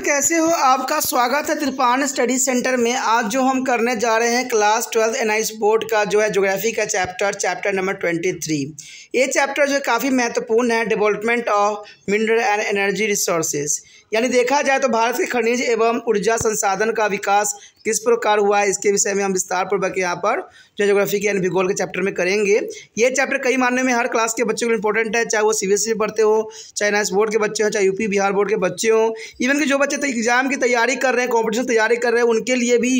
दोस्तों कैसे हो आपका स्वागत है त्रिपान स्टडी सेंटर में आज जो हम करने जा रहे हैं class twelfth N I board का जो है ज्योग्राफी का chapter chapter number twenty three ये चैप्टर जो काफ़ी महत्वपूर्ण है development of mineral and energy resources यानी देखा जाए तो भारत के खनिज एवं ऊर्जा संसाधन का विकास किस प्रकार हुआ है इसके विषय में हम विस्तार पूर्वक यहाँ पर जो जोग्राफी के यानी भूगोल के चैप्टर में करेंगे ये चैप्टर कई मानने में हर क्लास के बच्चों के लिए इंपॉर्टेंट है चाहे वो सी बी पढ़ते हो चाहे नाइस बोर्ड के बच्चे हों चाहे यूपी बिहार बोर्ड के बच्चे हों इवन के जो बच्चे एग्जाम तो की तैयारी कर रहे हैं कॉम्पिटिशन तैयारी कर रहे हैं उनके लिए भी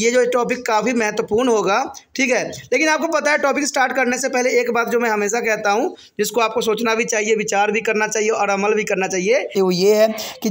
ये जो टॉपिक काफ़ी महत्वपूर्ण होगा ठीक है लेकिन आपको पता है टॉपिक स्टार्ट करने से पहले एक बात जो मैं हमेशा कहता हूँ जिसको आपको सोचना भी चाहिए विचार भी करना चाहिए और अमल भी करना चाहिए वो ये है कि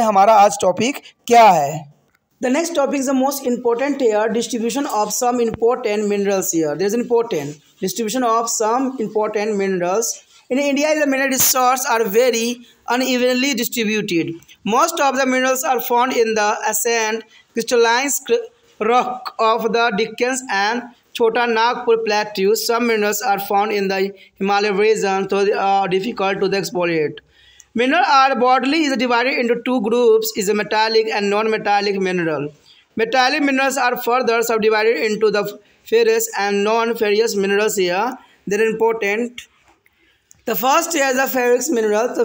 हमारा आज टॉपिक क्या है the next topic is the most important here distribution of some important minerals here there is important distribution of some important minerals in India the mineral resource are very unevenly distributed most of the minerals are found in the ancient crystallines rock of the Deccans and Chota Nagpur plateau some minerals are found in the Himalaya region थोड़ी difficult to the explore Mineral are broadly is divided into two groups is a metallic and non-metallic mineral. Metallic minerals are further subdivided into the ferrous and non-ferrous minerals here. They're important. The first is the ferrous minerals. The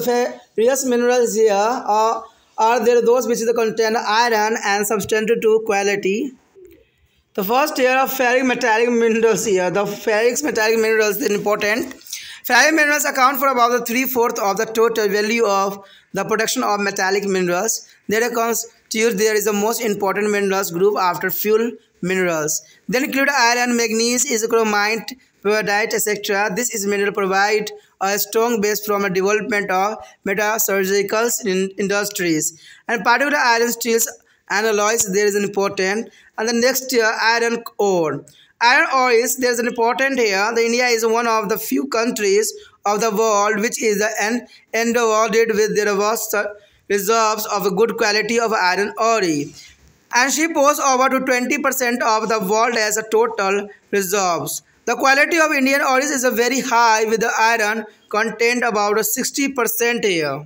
ferrous minerals here are, are there those which contain iron and substance to quality. The first tier of ferric metallic minerals here. The ferric metallic minerals are important. Ferrari minerals account for about the three-fourths of the total value of the production of metallic minerals. They constitute there is the most important minerals group after fuel minerals. Then include iron, manganese, chromite, peridot, etc. This is mineral provide a strong base from the development of metasurgical in industries. And particular iron steels and alloys there is important. And the next year, uh, iron ore. Iron ores, there's an important here. The India is one of the few countries of the world which is an endowed with the vast reserves of a good quality of iron ore. And she posts over to 20% of the world as a total reserves. The quality of Indian ores is very high with the iron content about 60% here.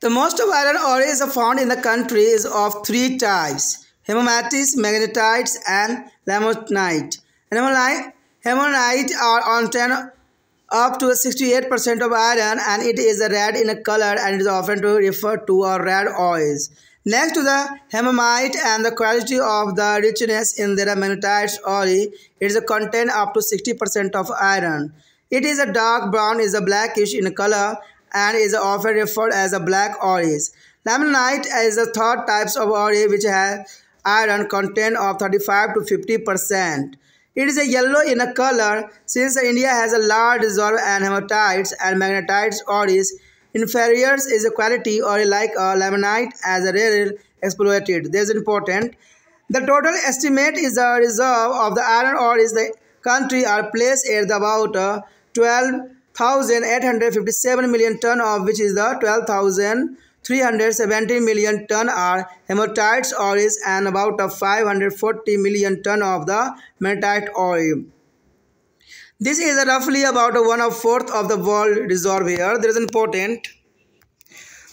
The most of iron is found in the country is of three types, hematites, magnetites and lamotnite. Hemonite are on 10 up to 68% of iron and it is red in color and is often referred to as red oils. Next to the hemimite and the quality of the richness in their magnetite ore, it is contained up to 60% of iron. It is a dark brown, is a blackish in color and is often referred as a black ores. Laminite is the third type of ore which has iron content of 35 to 50 percent. It is a yellow in a color since India has a large reserve and hematites and magnetites ores. Inferiors is a quality or like a laminite as a rare exploited. This is important. The total estimate is the reserve of the iron ore is the country are placed at about uh, 12,857 million ton of which is the 12,000 370 million ton are hematite ores and about 540 million ton of the magnetite ore. This is roughly about one of fourth of the world reserve here. There is important.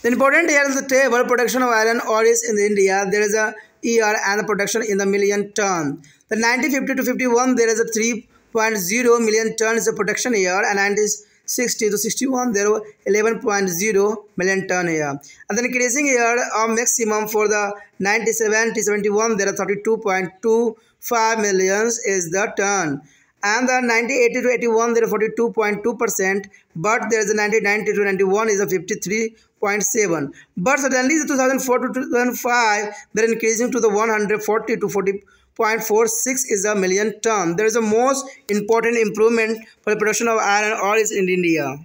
The important here is the table production of iron ores in India. There is a year and the production in the million ton. The 1950 to 51 there is a 3.0 million ton is the production year and 90 60 to 61 there were 11.0 million ton here and then increasing here our maximum for the 97 to 71 there are 32.25 millions is the ton and the 98 to 81 there are 42.2 percent but there is a 99 to 91 is a 53.7 but suddenly the 2004 to 2005 they're increasing to the 140 to 40 0.46 is a million ton. There is a most important improvement for the production of iron ore is in India.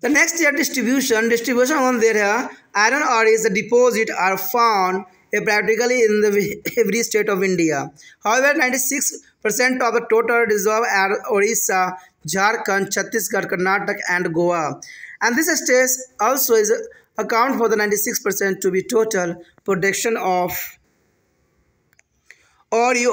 The next year distribution, distribution on there, uh, iron ore is the deposit are found eh, practically in the every state of India. However, 96% of the total reserve are Orissa, Jharkhand, Chhattisgarh, Karnataka and Goa. And this state also is account for the 96% to be total production of audio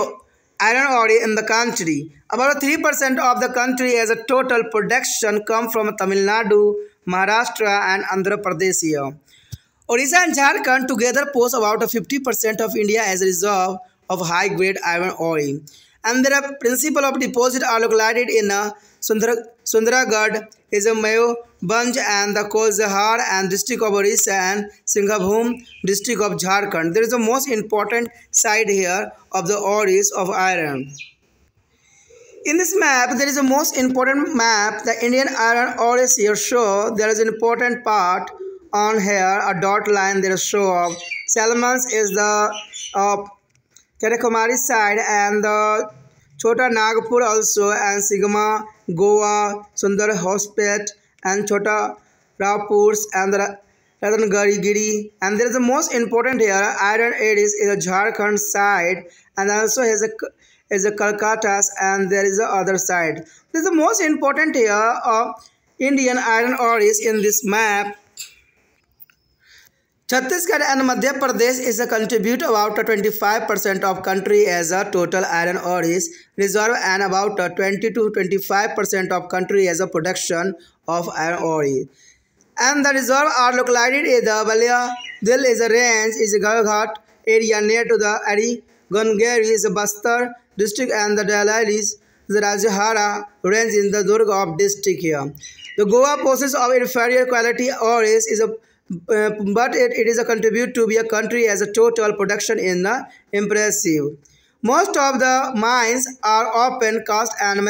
iron ore in the country. About 3% of the country as a total production come from Tamil Nadu, Maharashtra and Andhra Pradesh here. Orissa and Jharkhand together pose about 50% of India as a reserve of high-grade iron ore. And the principle of deposit are located in uh, Sundra, Sundragarh, is a Mayo Banj and the Kozhar and district of Orissa and Singhabhum district of Jharkhand. There is the most important side here of the ores of iron. In this map, there is the most important map, the Indian iron ores here show. There is an important part on here, a dot line There show of. Salmons is the uh, Kanyakumari side and the Chota Nagpur also and Sigma, Goa, Sundar Hospital and Chota Rapurs and the Ratanagari Giri. And there is the most important here, Iron Aries is a Jharkhand side and also has a is a Calcutta's and there is the other side. This is the most important here of uh, Indian iron is in this map Chhattisgarh and Madhya Pradesh is a contribute about 25% of country as a total iron ore is reserve and about 20 to 25% of country as a production of iron ore. And the reserve are located in the Balia Dil is a range is a Gaghat area near to the Ari Gongari is a Bastar district and the is the Rajahara range in the Durga of district here. The Goa process of inferior quality ores is a uh, but it, it is a contribute to be a country as a total production in the impressive. Most of the mines are open cast and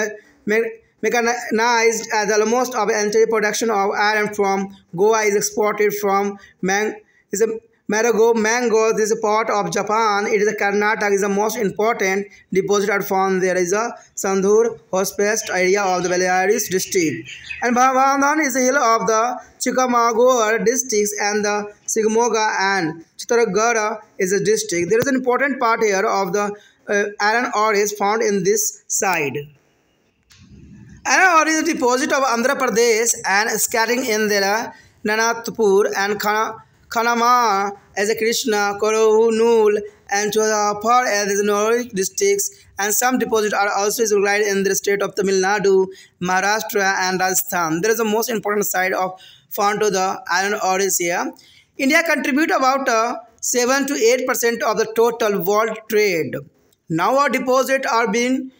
mechanized as uh, almost of entire production of iron from Goa is exported from Mang is a Marigo mango this is a part of Japan. It is a Karnataka is the most important deposit are found. There is a Sandhur Hospest area of the Baleares district. And Bhavandan is a hill of the Chickamauga districts and the Sigmoga and Chitragara is a district. There is an important part here of the uh, iron ore is found in this side. Iron ore is a deposit of Andhra Pradesh and scattering in the Nanatpur and Khana Khanama as a Krishna, Korohu, and Chodapar as Noric districts, and some deposits are also required in the state of Tamil Nadu, Maharashtra, and Rajasthan. There is the most important side of found to the iron ore is here. India contribute about uh, 7 to 8 percent of the total world trade. Now our deposits are being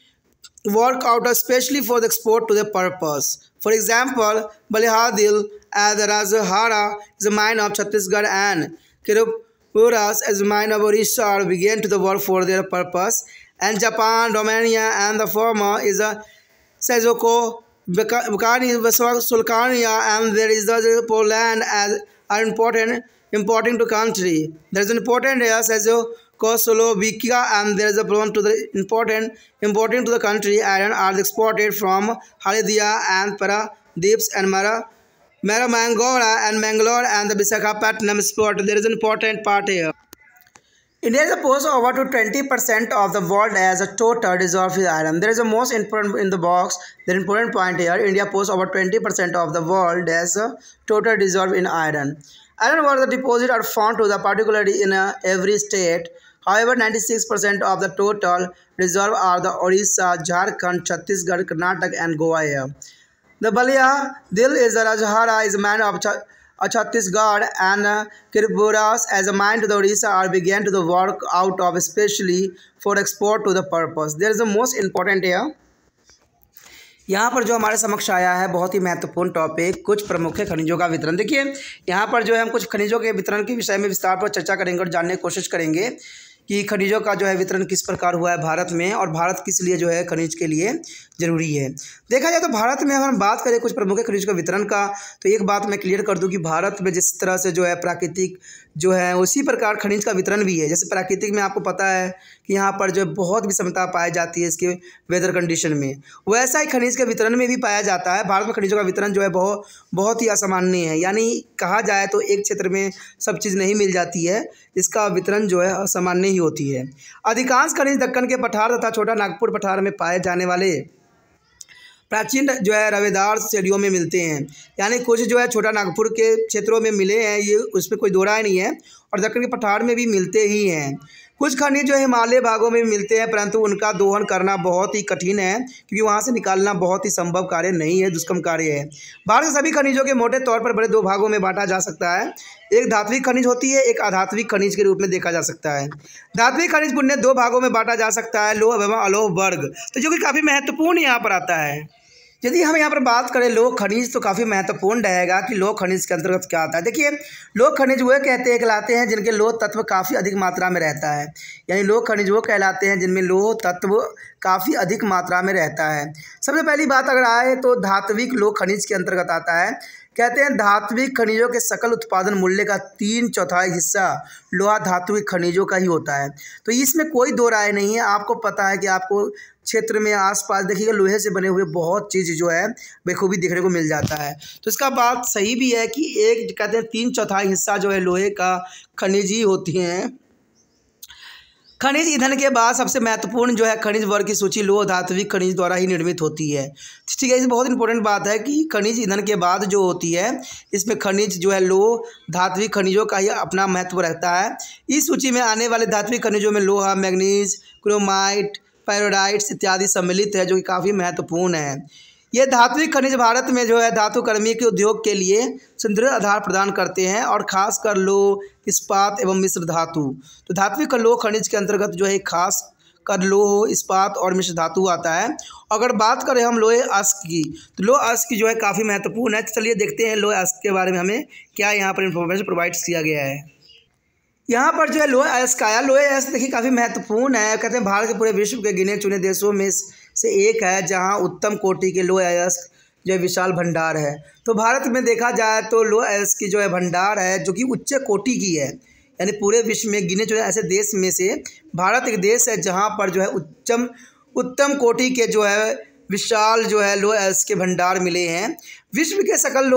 worked out especially for the export to the purpose. For example, Balihadil as Rajahara is a mine of Chhattisgarh and Kirupuras as a mine of Orissa are began to the world for their purpose and Japan, Romania and the former is a Sezoko Sulcania and there is the Poland as are important important to country. There is an important area Sezoko Czechoslovakia and there is a problem to the important important to the country iron are exported from Haldia and Para Deep's and Mara Mara Mangola and Mangalore and the Visakhapatnam port. There is an important part here. India is over to 20% of the world as a total reserve of iron. There is a most important in the box. The important point here, India posts over 20% of the world as a total reserve in iron. Iron ore deposits are found to the particularly in uh, every state. However, 96% of the total reserve are the Orissa, Jharkhand, Chhattisgarh, Karnataka, and Goa. Here. The Balia Dil is the Rajahara is a man of Ch Chhattisgarh and Kirpuras as a mine to the Orissa are began to the work out of especially for export to the purpose. There is the most important here. यहाँ पर जो हमारे समक्ष आया है बहुत ही महत्वपूर्ण topic कुछ प्रमुख खनिजों का वितरण देखिए यहाँ पर जो है हम कुछ खनिजों के वितरण के विषय में विस्तार पर चर्चा करेंगे और जानने की कोशिश करेंगे कि खनिजों का जो है वितरण किस प्रकार हुआ है भारत में और भारत किस लिए जो है खनिज के लिए ज़रूरी है देखा जाए तो भारत में अगर हम बात करें कुछ प्रमुख खनिज का वितरण का तो एक बात मैं क्लियर कर दूँ कि भारत में जिस तरह से जो है प्राकृतिक जो है उसी प्रकार खनिज का वितरण भी है जैसे प्राकृतिक में आपको पता है कि यहाँ पर जो बहुत विषमता पाई जाती है इसके वेदर कंडीशन में वैसा ही खनिज के वितरण में भी पाया जाता है भारत में खनिजों का वितरण जो है बहुत बहुत ही असामान्य है यानी कहा जाए तो एक क्षेत्र में सब चीज़ नहीं मिल जाती है इसका वितरण जो है असामान्य ही होती है अधिकांश खनिज दक्कन के पठार तथा छोटा नागपुर पठार में पाए जाने वाले प्राचीन जो है रवेदार श्रेणियों में मिलते हैं यानी कुछ जो है छोटा नागपुर के क्षेत्रों में मिले हैं ये उस पर कोई दो नहीं है और दक्कन के पठार में भी मिलते ही हैं कुछ खनिज जो हिमालय भागों में मिलते हैं परंतु उनका दोहन करना बहुत ही कठिन है क्योंकि वहाँ से निकालना बहुत ही संभव कार्य नहीं है दुष्कम कार्य है भारत के सभी खनिजों के मोटे तौर पर बड़े दो भागों में बांटा जा सकता है एक धात्विक खनिज होती है एक आधात्विक खनिज के रूप में देखा जा सकता है धात्विक खनिज पुण्य दो भागों में बांटा जा सकता है लोह एवं अलोह वर्ग तो जो कि काफ़ी महत्वपूर्ण यहाँ पर आता है यदि हम यहाँ पर बात करें लोह खनिज तो काफ़ी महत्वपूर्ण रहेगा कि लोह खनिज के अंतर्गत क्या आता है देखिए लोह खनिज वह कहते हैं कहलाते हैं जिनके लोह तत्व काफ़ी अधिक मात्रा में रहता है यानी लोह खनिज वो कहलाते हैं जिनमें लोह तत्व काफ़ी अधिक मात्रा में रहता है सबसे पहली बात अगर आए तो धात्विक लोह खनिज के अंतर्गत आता है कहते हैं धात्विक खनिजों के सकल उत्पादन मूल्य का तीन चौथाई हिस्सा लोहा धात्विक खनिजों का ही होता है तो इसमें कोई दो राय नहीं है आपको पता है कि आपको क्षेत्र में आसपास देखिएगा लोहे से बने हुए बहुत चीज़ जो है बेखूबी देखने को मिल जाता है तो इसका बात सही भी है कि एक कहते हैं तीन चौथाई हिस्सा जो है लोहे का खनिज ही होती हैं खनिज ईंधन के बाद सबसे महत्वपूर्ण जो है खनिज वर्ग की सूची लोह धात्विक खनिज द्वारा ही निर्मित होती है ठीक है इसमें बहुत इंपॉर्टेंट बात है कि खनिज ईंधन के बाद जो होती है इसमें खनिज जो है लोह धात्विक खनिजों का ही अपना महत्व रहता है इस सूची में आने वाले धात्विक खनिजों में लोहा मैग्नीज क्रोमाइट पैरोडाइट्स इत्यादि सम्मिलित है जो कि काफ़ी महत्वपूर्ण है ये धात्विक खनिज भारत में जो है धातुकर्मी के उद्योग के लिए सुदृढ़ आधार प्रदान करते हैं और खास कर लो इस्पात एवं मिश्र धातु तो धात्विक लोह खनिज के अंतर्गत जो है खास कर लोह इस्पात और मिश्र धातु आता है अगर बात करें हम लोहे अस्क की तो लोह अस्क जो है काफ़ी महत्वपूर्ण है चलिए देखते हैं लोहे अस्क के बारे में हमें क्या यहाँ पर इन्फॉर्मेशन प्रोवाइड किया गया है यहाँ पर जो है लोहे अयस्क आया लोहे अयस्क देखिए काफ़ी महत्वपूर्ण है कहते हैं भारत के पूरे विश्व के गिने चुने देशों में से एक है जहाँ उत्तम कोटि के लो अयस्क जो है विशाल भंडार है तो भारत में देखा जाए तो लो अयस्क की जो है भंडार है जो कि उच्च कोटि की है यानी पूरे विश्व में गिने चुने ऐसे देश में से भारत एक देश है जहाँ पर जो है उच्चम उत्तम कोटि के जो है विशाल जो है लोह आयस के भंडार मिले हैं विश्व के सकल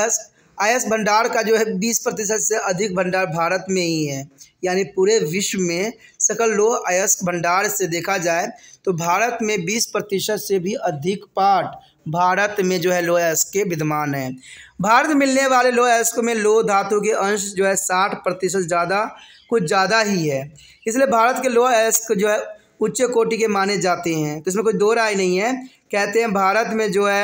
भस्क आयस भंडार का जो है बीस प्रतिशत से अधिक भंडार भारत में ही है यानी पूरे विश्व में सकल लोह अयस्क भंडार से देखा जाए तो भारत में 20 प्रतिशत से भी अधिक पार्ट भारत में जो है लोह अयस्क के विद्यमान है भारत में मिलने वाले लोह अयस्क में लोह धातु के अंश जो है साठ प्रतिशत ज़्यादा कुछ ज़्यादा ही है इसलिए भारत के लोह अयस्क जो है उच्च कोटि के माने जाते हैं तो इसमें कोई दो राय नहीं है कहते हैं भारत में जो है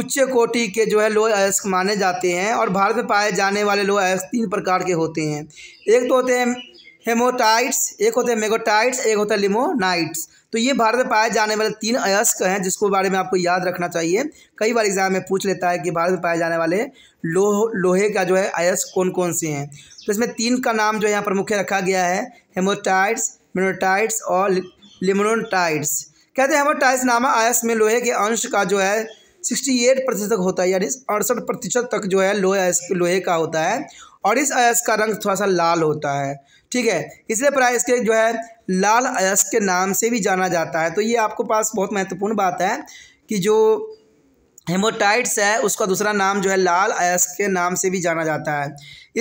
उच्च कोटि के जो है लोह अयस्क माने जाते हैं और भारत में पाए जाने वाले लोह अयस्क तीन प्रकार के होते हैं एक तो होते हैं हेमोटाइट्स एक होते हैं मेगोटाइट्स एक होता है लिमोनाइट्स तो ये भारत में पाए जाने वाले तीन अयस्क हैं जिसको बारे में आपको याद रखना चाहिए कई बार एग्जाम में पूछ लेता है कि भारत में पाए जाने वाले लोह लोहे का जो है अयस्क कौन कौन से हैं तो इसमें तीन का नाम जो है यहाँ पर मुख्य रखा गया है हेमोटाइट्स मिनोटाइट्स और लिमोनोटाइट्स कहते हैं हेमोटाइट्स नामा अयस्क में लोहे के अंश का जो है सिक्सटी एट प्रतिशत होता है यानी अड़सठ प्रतिशत तक जो है लोहे अयस्क लोहे का होता है और इस अयस्क का रंग थोड़ा सा लाल होता है ठीक है इसलिए प्राइस इसके जो है लाल अयस्क के नाम से भी जाना जाता है तो ये आपको पास बहुत महत्वपूर्ण बात है कि जो हेमोटाइट्स है उसका दूसरा नाम जो है लाल अयस्क के नाम से भी जाना जाता है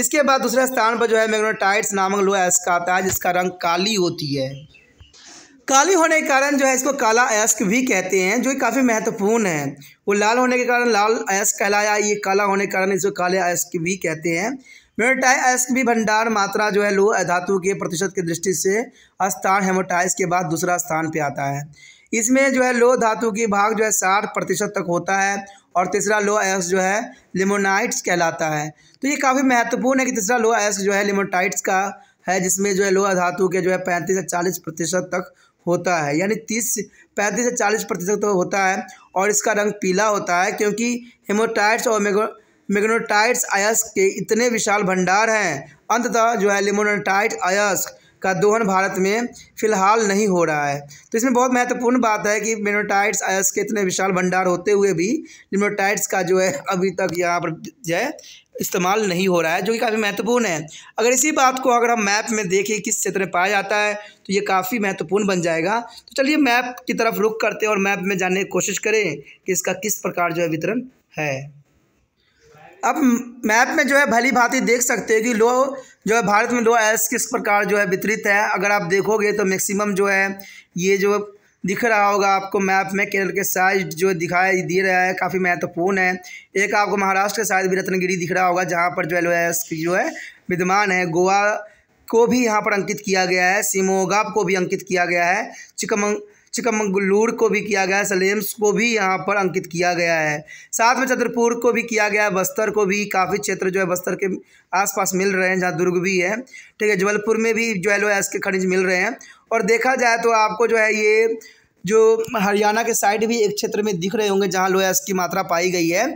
इसके बाद दूसरे स्थान पर जो है मैग्नोटाइट्स नामक लो अयस्क आता है जिसका रंग काली होती है काली होने के कारण जो है इसको काला अयस्क भी कहते हैं जो काफ़ी महत्वपूर्ण है वो लाल होने के कारण लाल अयस्क कहलाया ये काला होने के कारण इसको काले अयस्क भी कहते हैं मेटाई भी भंडार मात्रा जो है लो धातु के प्रतिशत की दृष्टि से स्थान हेमोटाइस के बाद दूसरा स्थान पे आता है इसमें जो है लो धातु की भाग जो है साठ प्रतिशत तक होता है और तीसरा लो एस जो है लिमोनाइट्स कहलाता है तो ये काफ़ी महत्वपूर्ण है कि तीसरा लो एस जो है लिमोटाइट्स का है जिसमें जो है लो धातु के जो है पैंतीस से चालीस प्रतिशत तक होता है यानी तीस पैंतीस से चालीस प्रतिशत तो होता है और इसका रंग पीला होता है क्योंकि हेमोटाइट्स और मेगो मेगनोटाइट्स अयस्क के इतने विशाल भंडार हैं अंततः जो है लिमोनोटाइट अयस्क का दोहन भारत में फिलहाल नहीं हो रहा है तो इसमें बहुत महत्वपूर्ण बात है कि मेनोटाइट्स आयस के इतने विशाल भंडार होते हुए भी लिमोटाइट्स का जो है अभी तक यहाँ पर जो है इस्तेमाल नहीं हो रहा है जो कि काफ़ी महत्वपूर्ण है अगर इसी बात को अगर हम मैप में देखें किस क्षेत्र में पाया जाता है तो ये काफ़ी महत्वपूर्ण बन जाएगा तो चलिए मैप की तरफ रुख करते हैं और मैप में जानने की कोशिश करें कि इसका किस प्रकार जो है वितरण है अब मैप में जो है भली भांति देख सकते हैं कि लो जो है भारत में लो एस किस प्रकार जो है वितरित है अगर आप देखोगे तो मैक्सिमम जो है ये जो दिख रहा होगा आपको मैप में केरल के साइज जो दिखाई दे रहा है काफ़ी महत्वपूर्ण है एक आपको महाराष्ट्र के साइड भी रत्नगिरी दिख रहा होगा जहाँ पर जो है लो एस की जो है विद्यमान है गोवा को भी यहाँ पर अंकित किया गया है सिमोगा को भी अंकित किया गया है चिकमंग चिकमगलूर को भी किया गया है सलेम्स को भी यहाँ पर अंकित किया गया है साथ में छतरपुर को भी किया गया है बस्तर को भी काफ़ी क्षेत्र जो है बस्तर के आसपास मिल रहे हैं जहाँ दुर्ग भी है ठीक है जबलपुर में भी जो है लो के खनिज मिल रहे हैं और देखा जाए तो आपको जो है ये जो हरियाणा के साइड भी एक क्षेत्र में दिख रहे होंगे जहाँ एस की मात्रा पाई गई है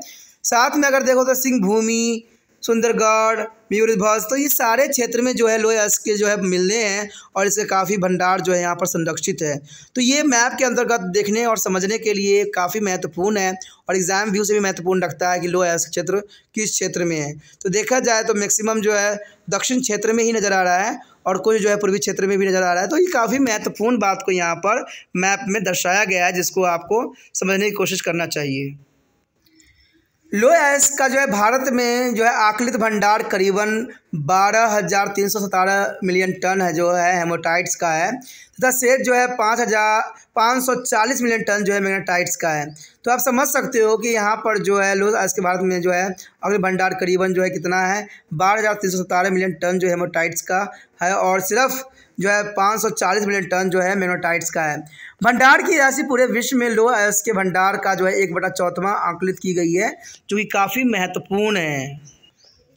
साथ में अगर देखो तो सिंह भूमि सुंदरगढ़ म्यूरध्वज तो ये सारे क्षेत्र में जो है लोहे अस्क के जो है मिलने हैं और इसके काफ़ी भंडार जो है यहाँ पर संरक्षित है तो ये मैप के अंतर्गत देखने और समझने के लिए काफ़ी महत्वपूर्ण है और एग्ज़ाम व्यू से भी महत्वपूर्ण रखता है कि लोहे अस्क क्षेत्र किस क्षेत्र में है तो देखा जाए तो मैक्सिमम जो है दक्षिण क्षेत्र में ही नज़र आ रहा है और कुछ जो है पूर्वी क्षेत्र में भी नज़र आ रहा है तो ये काफ़ी महत्वपूर्ण बात को यहाँ पर मैप में दर्शाया गया है जिसको आपको समझने की कोशिश करना चाहिए लो एस का जो है भारत में जो है आकलित भंडार करीबन बारह हज़ार तीन सौ सतारह मिलियन टन है जो है हेमोटाइट्स का है तथा सेज जो है पाँच हज़ार पाँच सौ चालीस मिलियन टन जो है मैग्नेटाइट्स का है तो आप समझ सकते हो कि यहाँ पर जो है लो एस के भारत में जो है आकलित भंडार करीबन जो है कितना है बारह हज़ार तीन सौ सतारह मिलियन टन जो हेमोटाइट्स का है और सिर्फ जो है पाँच सौ चालीस मिलियन टन जो है मेनोटाइट्स का है भंडार की राशि पूरे विश्व में लो एस के भंडार का जो है एक बटा चौथवा आंकलित की गई है जो कि काफ़ी महत्वपूर्ण है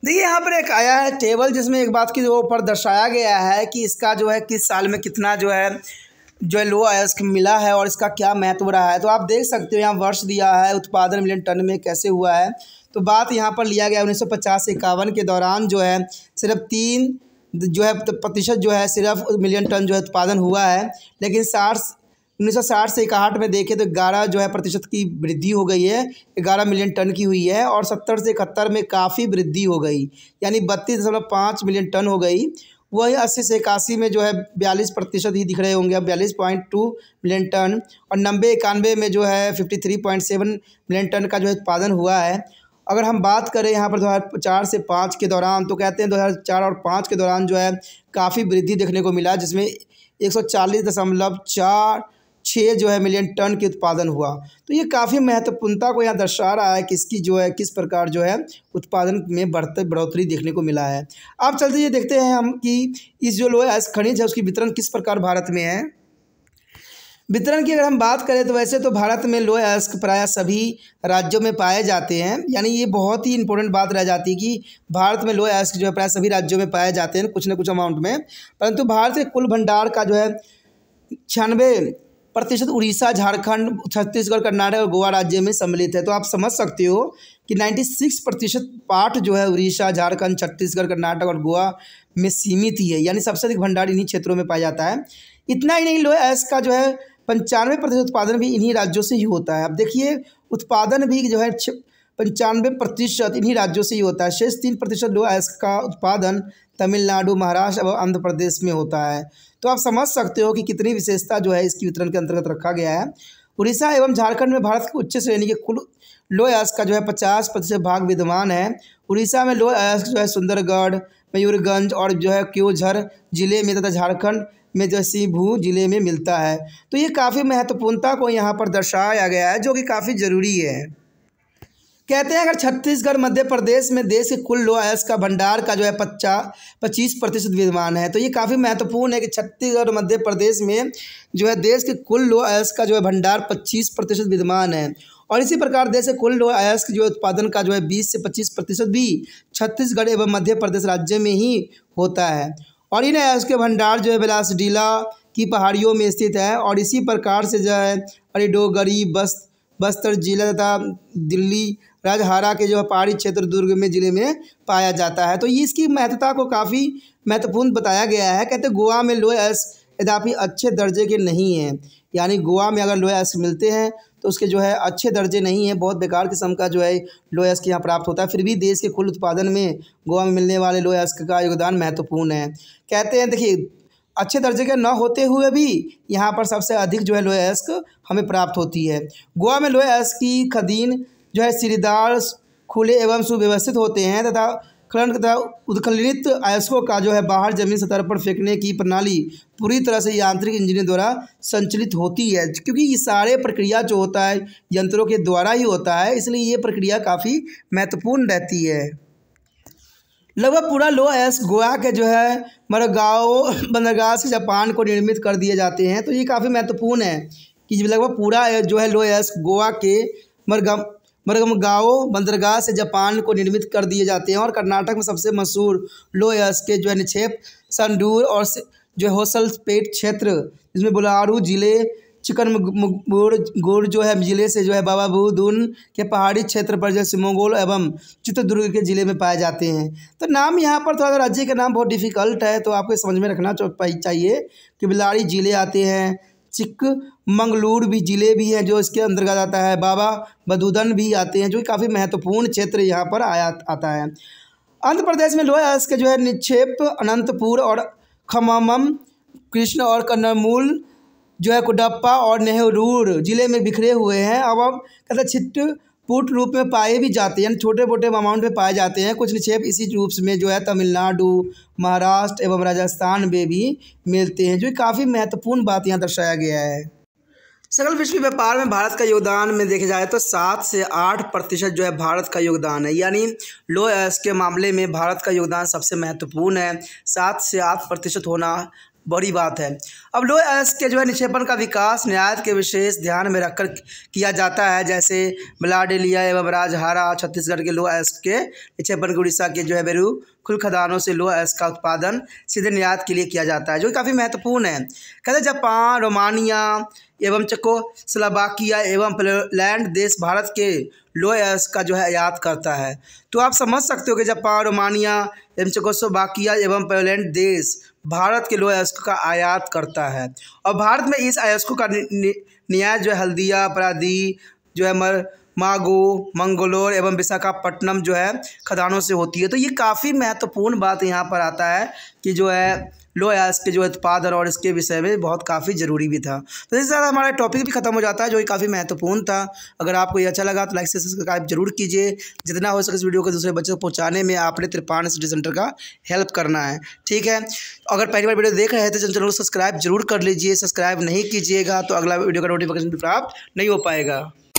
देखिए यहाँ पर एक आया है टेबल जिसमें एक बात की ऊपर दर्शाया गया है कि इसका जो है किस साल में कितना जो है जो है लो अयस्क मिला है और इसका क्या महत्व रहा है तो आप देख सकते हो यहाँ वर्ष दिया है उत्पादन मिलियन टन में कैसे हुआ है तो बात यहाँ पर लिया गया उन्नीस सौ पचास इक्यावन के दौरान जो है सिर्फ तीन जो है तो प्रतिशत जो है सिर्फ मिलियन टन जो है उत्पादन हुआ है लेकिन साठ उन्नीस सौ साठ से इकाहठ में देखें तो ग्यारह जो है प्रतिशत की वृद्धि हो गई है ग्यारह मिलियन टन की हुई है और सत्तर से इकहत्तर में काफ़ी वृद्धि हो गई यानी बत्तीस दशमलव पाँच मिलियन टन हो गई वही अस्सी से इक्यासी में जो है बयालीस प्रतिशत ही दिख रहे होंगे अब बयालीस पॉइंट टू मिलियन टन और नब्बे इक्यानवे में जो है fifty three point seven million tonne का जो है उत्पादन हुआ है अगर हम बात करें यहाँ पर दो चार से पाँच के दौरान तो कहते हैं दो चार और पाँच के दौरान जो है काफ़ी वृद्धि देखने को मिला जिसमें एक सौ चालीस दशमलव चार छः जो है मिलियन टन के उत्पादन हुआ तो ये काफ़ी महत्वपूर्णता को यहाँ दर्शा रहा है कि इसकी जो है किस प्रकार जो है उत्पादन में बढ़ते बढ़ोतरी देखने को मिला है अब चलते ये देखते हैं हम कि इस जो लोहे खनिज है उसकी वितरण किस प्रकार भारत में है वितरण की अगर हम बात करें तो वैसे तो भारत में लोह अयस्क प्रायः सभी राज्यों में पाए जाते हैं यानी ये बहुत ही इंपॉर्टेंट बात रह जाती है कि भारत में लोह अयस्क जो है प्रायः सभी राज्यों में पाए जाते हैं कुछ ना कुछ अमाउंट में परंतु भारत के कुल भंडार का जो है छियानवे प्रतिशत उड़ीसा झारखंड छत्तीसगढ़ कर्नाटक और गोवा राज्य में सम्मिलित है तो आप समझ सकते हो कि सिक्स प्रतिशत पाठ जो है उड़ीसा झारखंड छत्तीसगढ़ कर्नाटक और गोवा में सीमित ही है यानी सबसे अधिक भंडार इन्हीं क्षेत्रों में पाया जाता है इतना ही नहीं लोहे अयस्क का जो है पंचानवे प्रतिशत उत्पादन भी इन्हीं राज्यों से ही होता है अब देखिए उत्पादन भी जो है पंचानवे प्रतिशत इन्हीं राज्यों से ही होता है शेष तीन प्रतिशत जो है इसका उत्पादन तमिलनाडु महाराष्ट्र और आंध्र प्रदेश में होता है तो आप समझ सकते हो कि कितनी विशेषता जो है इसकी वितरण के अंतर्गत रखा गया है उड़ीसा एवं झारखंड में भारत के उच्च श्रेणी के कुल लो अयस्क का जो है पचास प्रतिशत भाग विद्यमान है उड़ीसा में लो अयस्क जो है सुंदरगढ़ मयूरगंज और जो है क्योझर जिले में तथा झारखंड में जिले में मिलता है तो ये काफ़ी महत्वपूर्णता को यहाँ पर दर्शाया गया है जो कि काफ़ी ज़रूरी है कहते हैं अगर छत्तीसगढ़ मध्य प्रदेश में देश के कुल लो आयस का भंडार का जो है पच्चा पच्चीस प्रतिशत विद्यमान है तो ये काफ़ी महत्वपूर्ण है कि छत्तीसगढ़ मध्य प्रदेश में जो है देश के कुल लो आयस का जो है भंडार पच्चीस प्रतिशत विद्यमान है और इसी प्रकार देश के कुल लो आयस के जो उत्पादन का जो है बीस से पच्चीस प्रतिशत भी छत्तीसगढ़ एवं मध्य प्रदेश राज्य में ही होता है और इन अयस के भंडार जो है डीला की पहाड़ियों में स्थित है और इसी प्रकार से जो है डोगरी बस्त बस्तर जिला तथा दिल्ली राजहारा के जो है पहाड़ी क्षेत्र दुर्ग में ज़िले में पाया जाता है तो ये इसकी महत्ता को काफ़ी महत्वपूर्ण बताया गया है कहते गोवा में लोहे अयस यद्यपि अच्छे दर्जे के नहीं हैं यानी गोवा में अगर लोहे अयस मिलते हैं तो उसके जो है अच्छे दर्जे नहीं हैं बहुत बेकार किस्म का जो है लोयस्क यहाँ प्राप्त होता है फिर भी देश के कुल उत्पादन में गोवा में मिलने वाले लो का योगदान महत्वपूर्ण है कहते हैं देखिए अच्छे दर्जे के न होते हुए भी यहाँ पर सबसे अधिक जो है लोयस्क हमें प्राप्त होती है गोवा में लोयस्क की खदीन जो है सिरेदार खुले एवं सुव्यवस्थित होते हैं तथा खनन तथा उत्खनित अयस्कों का जो है बाहर जमीन सतह पर फेंकने की प्रणाली पूरी तरह से यांत्रिक इंजीनियर द्वारा संचालित होती है क्योंकि ये सारे प्रक्रिया जो होता है यंत्रों के द्वारा ही होता है इसलिए ये प्रक्रिया काफ़ी महत्वपूर्ण रहती है लगभग पूरा लो एस गोवा के जो है मरगाओ बंदरगाह से जापान को निर्मित कर दिए जाते हैं तो ये काफ़ी महत्वपूर्ण है कि लगभग पूरा जो है लो एस गोवा के मरगा मरगम गाँव बंदरगाह से जापान को निर्मित कर दिए जाते हैं और कर्नाटक में सबसे मशहूर लोयस के जो है निक्षेप संडूर और जो होसलपेट क्षेत्र जिसमें बुलारू जिले चिकन गुड़ गुड़ जो है ज़िले से जो है बाबा बुदून के पहाड़ी क्षेत्र पर जैसे मंगोल एवं चित्रदुर्ग के ज़िले में पाए जाते हैं तो नाम यहाँ पर थोड़ा सा राज्य का नाम बहुत डिफ़िकल्ट है तो आपको समझ में रखना चाहिए कि बिलाड़ी ज़िले आते हैं चिकमंगलूर भी ज़िले भी हैं जो इसके अंतर्गत आता है बाबा बदुदन भी आते हैं जो कि काफ़ी महत्वपूर्ण क्षेत्र यहाँ पर आया आता है आंध्र प्रदेश में लोहे अयस्क जो है निक्षेप अनंतपुर और खमाम कृष्ण और कन्नमूल जो है कुडप्पा और नेहरूर ज़िले में बिखरे हुए हैं अब अब कहते छिट पुट रूप में पाए भी जाते हैं यानी छोटे मोटे अमाउंट में पाए जाते हैं कुछ निक्षेप इसी रूप में जो है तमिलनाडु महाराष्ट्र एवं राजस्थान में भी मिलते हैं जो काफ़ी महत्वपूर्ण बात यहाँ दर्शाया गया है सकल विश्व व्यापार में भारत का योगदान में देखा जाए तो सात से आठ प्रतिशत जो है भारत का योगदान है यानी लो एस के मामले में भारत का योगदान सबसे महत्वपूर्ण है सात से आठ प्रतिशत होना बड़ी बात है अब लो एस के जो है निक्षेपण का विकास न्यायालय के विशेष ध्यान में रखकर किया जाता है जैसे मलाडेलिया एवं राजहारा छत्तीसगढ़ के लो एस के निक्षेपण उड़ीसा के जो है बेरू खुल खदानों से लो एस का उत्पादन सीधे निर्यात के लिए किया जाता है जो काफ़ी महत्वपूर्ण है कहते जापान रोमानिया एवं चकोस्लोवाकिया एवं पोलैंड देश भारत के लो एस का जो है आयात करता है तो आप समझ सकते हो कि जापान रोमानिया एवं चकोस्लोवाकिया एवं पोलैंड देश भारत के लोग अयस्क का आयात करता है और भारत में इस अयस्को का न्याय जो है हल्दिया अपराधी जो है मर मागो मंगलोर एवं विशाखापट्टनम जो है खदानों से होती है तो ये काफ़ी महत्वपूर्ण बात यहाँ पर आता है कि जो है लो या इसके जो उत्पादन और इसके विषय में बहुत काफ़ी ज़रूरी भी था तो इस ज़्यादा हमारा टॉपिक भी खत्म हो जाता है जो कि काफ़ी महत्वपूर्ण था अगर आपको ये अच्छा लगा तो लाइक से सब्सक्राइब जरूर कीजिए जितना हो सके इस वीडियो को दूसरे बच्चों को पहुँचाने में आपने त्रिपाण स्टडी सेंटर का हेल्प करना है ठीक है अगर पहली बार वीडियो देख रहे थे तो चैनल को सब्सक्राइब जरूर कर लीजिए सब्सक्राइब नहीं कीजिएगा तो अगला वीडियो का नोटिफिकेशन भी प्राप्त नहीं हो पाएगा